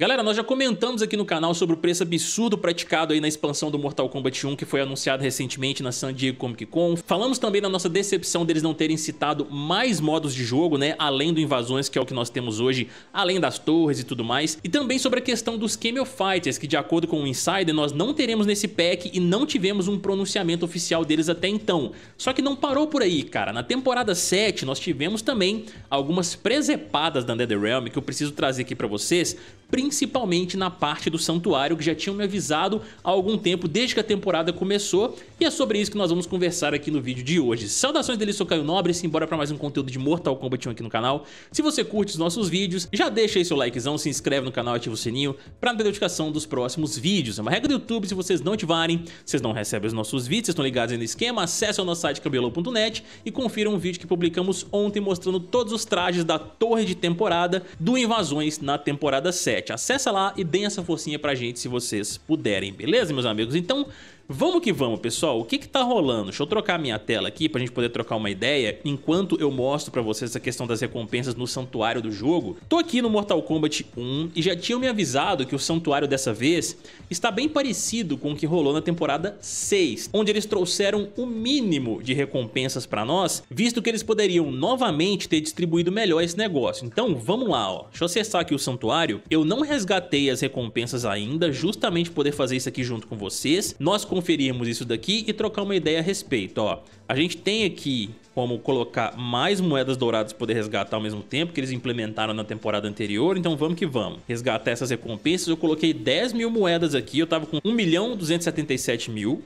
Galera, nós já comentamos aqui no canal sobre o preço absurdo praticado aí na expansão do Mortal Kombat 1 que foi anunciado recentemente na San Diego Comic Con. Falamos também da nossa decepção deles não terem citado mais modos de jogo, né, além do Invasões, que é o que nós temos hoje, além das torres e tudo mais. E também sobre a questão dos Camel Fighters, que de acordo com o Insider, nós não teremos nesse pack e não tivemos um pronunciamento oficial deles até então. Só que não parou por aí, cara. Na temporada 7, nós tivemos também algumas presepadas da Netherrealm que eu preciso trazer aqui pra vocês, principalmente na parte do santuário que já tinham me avisado há algum tempo desde que a temporada começou e é sobre isso que nós vamos conversar aqui no vídeo de hoje. Saudações dele, sou Caio Nobre, simbora para mais um conteúdo de Mortal Kombat 1 aqui no canal. Se você curte os nossos vídeos, já deixa aí seu likezão, se inscreve no canal e ativa o sininho para não perder notificação dos próximos vídeos. É uma regra do YouTube, se vocês não ativarem, vocês não recebem os nossos vídeos, vocês estão ligados aí no esquema, acesse o nosso site cabelo.net e confira um vídeo que publicamos ontem mostrando todos os trajes da torre de temporada do Invasões na temporada 7 chat. Acessa lá e deem essa forcinha pra gente se vocês puderem, beleza, meus amigos? Então, Vamos que vamos, pessoal. O que que tá rolando? Deixa eu trocar a minha tela aqui pra gente poder trocar uma ideia enquanto eu mostro pra vocês essa questão das recompensas no santuário do jogo. Tô aqui no Mortal Kombat 1 e já tinham me avisado que o santuário dessa vez está bem parecido com o que rolou na temporada 6, onde eles trouxeram o mínimo de recompensas pra nós, visto que eles poderiam novamente ter distribuído melhor esse negócio. Então, vamos lá, ó. Deixa eu acessar aqui o santuário. Eu não resgatei as recompensas ainda, justamente poder fazer isso aqui junto com vocês. Nós conseguimos conferirmos isso daqui e trocar uma ideia a respeito, ó. A gente tem aqui como colocar mais moedas douradas para poder resgatar ao mesmo tempo, que eles implementaram na temporada anterior, então vamos que vamos. Resgatar essas recompensas, eu coloquei 10 mil moedas aqui, eu tava com 1 milhão 277 mil.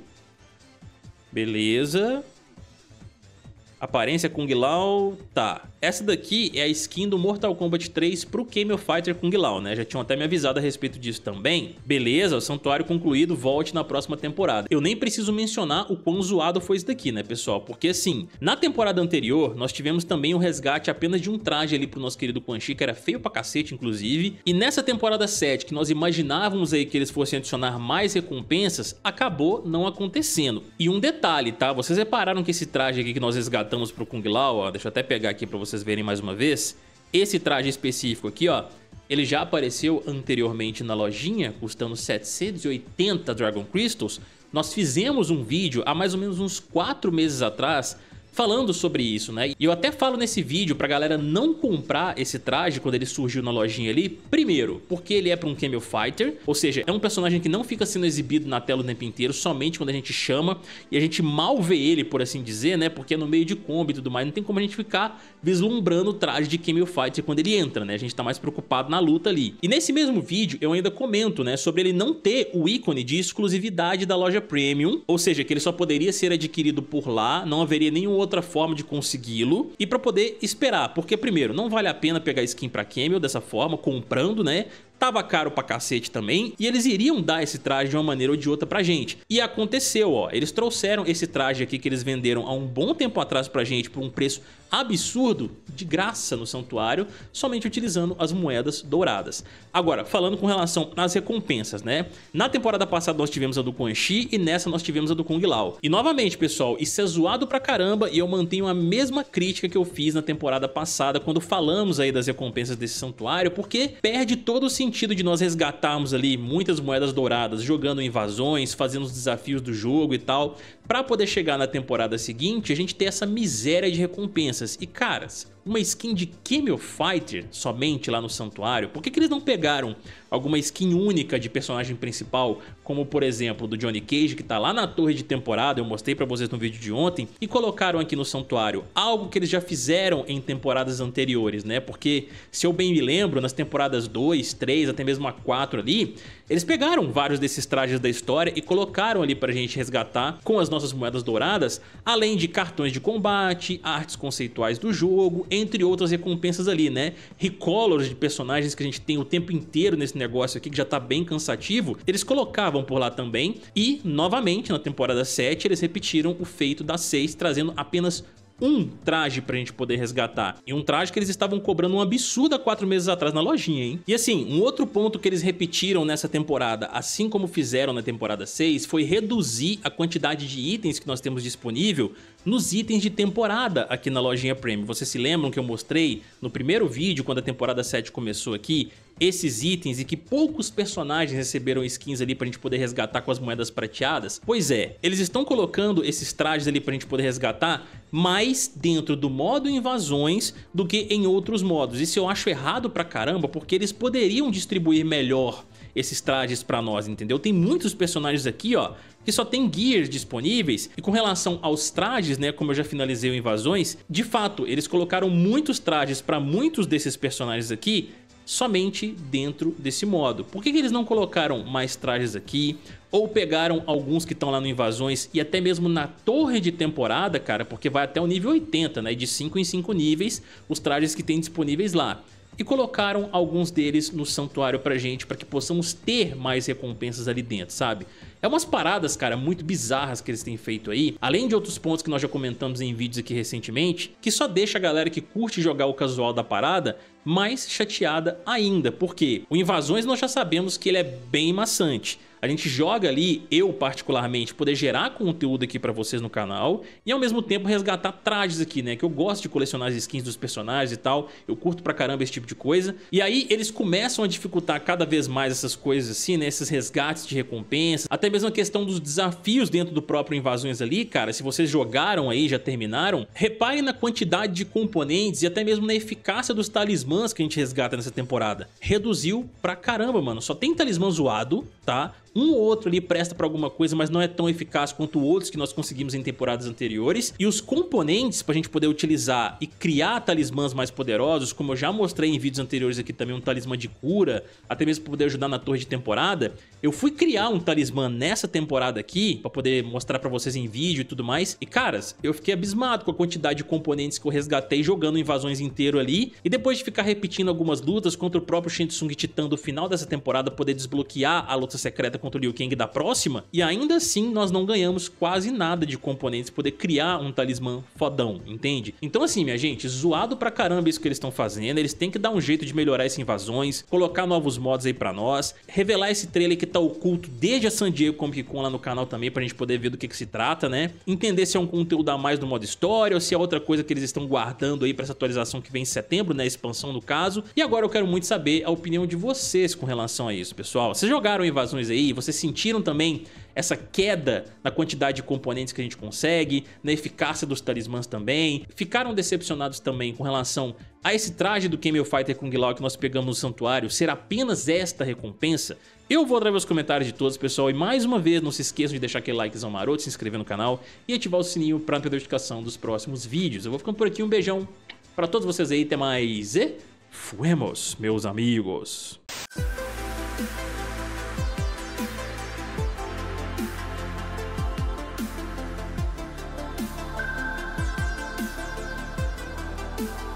Beleza. Aparência Kung Lao, tá. Essa daqui é a skin do Mortal Kombat 3 pro Camel Fighter Kung Lao, né? Já tinham até me avisado a respeito disso também. Beleza, o santuário concluído, volte na próxima temporada. Eu nem preciso mencionar o quão zoado foi isso daqui, né, pessoal? Porque assim, na temporada anterior, nós tivemos também um resgate apenas de um traje ali pro nosso querido Quan Chi, que era feio pra cacete, inclusive. E nessa temporada 7, que nós imaginávamos aí que eles fossem adicionar mais recompensas, acabou não acontecendo. E um detalhe, tá? Vocês repararam que esse traje aqui que nós resgatamos tratamos para o Kung Lao, ó, deixa eu até pegar aqui para vocês verem mais uma vez. Esse traje específico aqui, ó, ele já apareceu anteriormente na lojinha, custando 780 Dragon Crystals. Nós fizemos um vídeo há mais ou menos uns 4 meses atrás falando sobre isso, né? E eu até falo nesse vídeo pra galera não comprar esse traje quando ele surgiu na lojinha ali. Primeiro, porque ele é pra um Camel Fighter, ou seja, é um personagem que não fica sendo exibido na tela o tempo inteiro, somente quando a gente chama e a gente mal vê ele, por assim dizer, né? Porque é no meio de combo e tudo mais, não tem como a gente ficar vislumbrando o traje de Camel Fighter quando ele entra, né? A gente tá mais preocupado na luta ali. E nesse mesmo vídeo eu ainda comento, né, sobre ele não ter o ícone de exclusividade da loja Premium, ou seja, que ele só poderia ser adquirido por lá, não haveria nenhum outra forma de consegui-lo e para poder esperar, porque primeiro, não vale a pena pegar skin para Camel dessa forma, comprando, né? Tava caro pra cacete também e eles iriam dar esse traje de uma maneira ou de outra pra gente. E aconteceu, ó. Eles trouxeram esse traje aqui que eles venderam há um bom tempo atrás pra gente por um preço absurdo, de graça no santuário, somente utilizando as moedas douradas. Agora, falando com relação às recompensas, né? Na temporada passada nós tivemos a do Quan Chi e nessa nós tivemos a do Kung Lao. E novamente, pessoal, isso é zoado pra caramba e eu mantenho a mesma crítica que eu fiz na temporada passada quando falamos aí das recompensas desse santuário, porque perde todo o sentido sentido de nós resgatarmos ali muitas moedas douradas, jogando invasões, fazendo os desafios do jogo e tal, para poder chegar na temporada seguinte, a gente ter essa miséria de recompensas. E caras, uma skin de Camel Fighter somente lá no santuário? Por que, que eles não pegaram alguma skin única de personagem principal, como por exemplo do Johnny Cage, que tá lá na torre de temporada, eu mostrei pra vocês no vídeo de ontem, e colocaram aqui no santuário, algo que eles já fizeram em temporadas anteriores, né? Porque, se eu bem me lembro, nas temporadas 2, 3, até mesmo a 4 ali, eles pegaram vários desses trajes da história e colocaram ali pra gente resgatar com as nossas moedas douradas, além de cartões de combate, artes conceituais do jogo, entre outras recompensas ali, né? Recolors de personagens que a gente tem o tempo inteiro nesse negócio aqui, que já tá bem cansativo, eles colocavam por lá também. E, novamente, na temporada 7, eles repetiram o feito da 6, trazendo apenas um traje pra gente poder resgatar. E um traje que eles estavam cobrando um absurdo há quatro meses atrás na lojinha, hein? E assim, um outro ponto que eles repetiram nessa temporada, assim como fizeram na temporada 6, foi reduzir a quantidade de itens que nós temos disponível nos itens de temporada aqui na lojinha Premium. Vocês se lembram que eu mostrei no primeiro vídeo, quando a temporada 7 começou aqui, esses itens e que poucos personagens receberam skins ali pra gente poder resgatar com as moedas prateadas? Pois é, eles estão colocando esses trajes ali pra gente poder resgatar mais dentro do modo invasões do que em outros modos. Isso eu acho errado pra caramba, porque eles poderiam distribuir melhor esses trajes pra nós, entendeu? Tem muitos personagens aqui, ó, que só tem gears disponíveis e com relação aos trajes, né, como eu já finalizei o Invasões, de fato, eles colocaram muitos trajes pra muitos desses personagens aqui somente dentro desse modo. Por que, que eles não colocaram mais trajes aqui? Ou pegaram alguns que estão lá no Invasões e até mesmo na torre de temporada, cara, porque vai até o nível 80, né? De 5 em 5 níveis, os trajes que tem disponíveis lá e colocaram alguns deles no santuário pra gente, para que possamos ter mais recompensas ali dentro, sabe? É umas paradas, cara, muito bizarras que eles têm feito aí, além de outros pontos que nós já comentamos em vídeos aqui recentemente, que só deixa a galera que curte jogar o casual da parada mais chateada ainda, porque o Invasões nós já sabemos que ele é bem maçante, a gente joga ali, eu particularmente, poder gerar conteúdo aqui para vocês no canal e ao mesmo tempo resgatar trajes aqui, né? Que eu gosto de colecionar as skins dos personagens e tal, eu curto pra caramba esse tipo de coisa. E aí eles começam a dificultar cada vez mais essas coisas assim, né? Esses resgates de recompensas, até mesmo a questão dos desafios dentro do próprio Invasões ali, cara. Se vocês jogaram aí, já terminaram, reparem na quantidade de componentes e até mesmo na eficácia dos talismãs que a gente resgata nessa temporada. Reduziu pra caramba, mano. Só tem talismã zoado, tá? Um ou outro ali presta para alguma coisa, mas não é tão eficaz quanto outros que nós conseguimos em temporadas anteriores. E os componentes para a gente poder utilizar e criar talismãs mais poderosos, como eu já mostrei em vídeos anteriores aqui também, um talismã de cura, até mesmo para poder ajudar na torre de temporada, eu fui criar um talismã nessa temporada aqui, para poder mostrar para vocês em vídeo e tudo mais. E caras, eu fiquei abismado com a quantidade de componentes que eu resgatei jogando invasões inteiro ali. E depois de ficar repetindo algumas lutas contra o próprio Shinsung Titan do final dessa temporada, poder desbloquear a luta secreta contra o Liu Kang da próxima, e ainda assim nós não ganhamos quase nada de componentes pra poder criar um talismã fodão, entende? Então assim, minha gente, zoado pra caramba isso que eles estão fazendo, eles têm que dar um jeito de melhorar essas invasões, colocar novos mods aí pra nós, revelar esse trailer que tá oculto desde a San Diego Comic Con lá no canal também pra gente poder ver do que que se trata, né? Entender se é um conteúdo a mais do modo história ou se é outra coisa que eles estão guardando aí pra essa atualização que vem em setembro, né? Expansão no caso. E agora eu quero muito saber a opinião de vocês com relação a isso, pessoal. Vocês jogaram invasões aí? Vocês sentiram também essa queda na quantidade de componentes que a gente consegue, na eficácia dos talismãs também? Ficaram decepcionados também com relação a esse traje do Camel Fighter Kung Lao que nós pegamos no santuário ser apenas esta recompensa? Eu vou através dos comentários de todos, pessoal, e mais uma vez não se esqueçam de deixar aquele likezão maroto, se inscrever no canal e ativar o sininho para não perder notificação dos próximos vídeos. Eu vou ficando por aqui, um beijão para todos vocês aí, até mais e fuemos, meus amigos! you